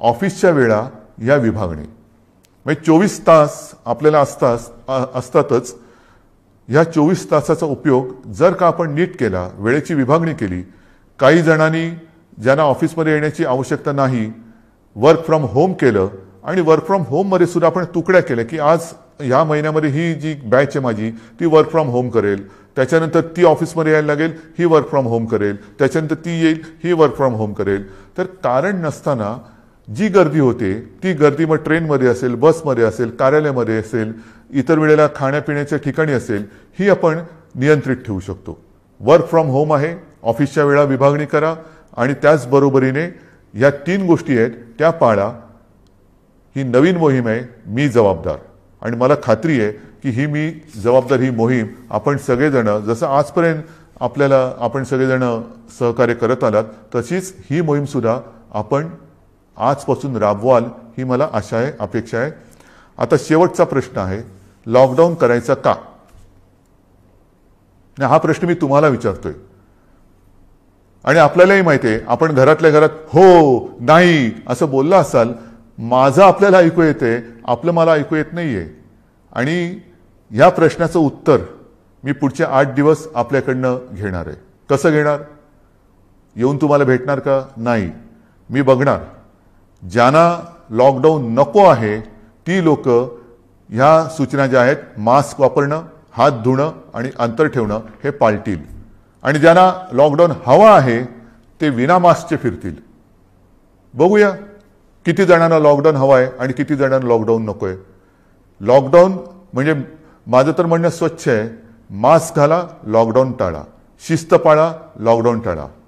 ऑफिसच्या वेळा या विभागणे म्हणजे चोवीस तास आपल्याला असतात असतातच ह्या चोवीस तासाचा उपयोग जर का आपण नीट केला वेळेची विभागणी केली काही जणांनी ज्यांना ऑफिसमध्ये येण्याची आवश्यकता नाही वर्क फ्रॉम होम केलं आणि वर्क फ्रॉम होममध्ये सुद्धा आपण तुकड्या केल्या की आज ह्या महिन्यामध्ये ही जी बॅच आहे माझी ती वर्क फ्रॉम होम करेल त्याच्यानंतर ती ऑफिसमध्ये यायला लागेल ही वर्क फ्रॉम होम करेल त्याच्यानंतर ती येईल ही वर्क फ्रॉम होम करेल तर कारण नसताना जी गर्दी होते ती गर्दी मग ट्रेनमध्ये असेल बसमध्ये असेल कार्यालयामध्ये असेल इतर वेळेला खाण्यापिण्याच्या ठिकाणी असेल ही आपण नियंत्रित ठेवू शकतो वर्क फ्रॉम होम आहे ऑफिसच्या वेळा विभागणी करा आणि त्याचबरोबरीने या तीन गोष्टी आहेत त्या पाळा ही नवीन मोहीम आहे मी जबाबदार आणि मला खात्री आहे की ही मी जबाबदार ही मोहीम आपण सगळेजण जसं आजपर्यंत आपल्याला आपण सगळेजण सहकार्य करत आलात तशीच ही मोहीमसुद्धा आपण आजपासून राबवाल ही मला आशा आहे अपेक्षा आहे आता शेवटचा प्रश्न आहे लॉकडाऊन करायचा का हा प्रश्न मी तुम्हाला विचारतोय आणि आपल्यालाही माहिती आहे आपण घरातल्या घरात हो नाही असं बोललं असाल माझं आपल्याला ऐकू येते आपलं मला ऐकू येत नाहीये आणि या प्रश्नाचं उत्तर मी पुढचे आठ दिवस आपल्याकडनं घेणार आहे कसं घेणार येऊन तुम्हाला भेटणार का नाही मी बघणार ज्यांना लॉकडाऊन नको आहे ती लोक ह्या सूचना ज्या आहेत मास्क वापरणं हात धुणं आणि अंतर ठेवणं हे पाळतील आणि ज्यांना लॉकडाऊन हवा आहे ते विना मास्कचे फिरतील बघूया किती जणांना लॉकडाऊन हवा आहे आणि किती जणांना लॉकडाऊन नको आहे लॉकडाऊन म्हणजे माझं तर म्हणणं स्वच्छ आहे मास्क घाला लॉकडाऊन टाळा शिस्त पाळा लॉकडाऊन टाळा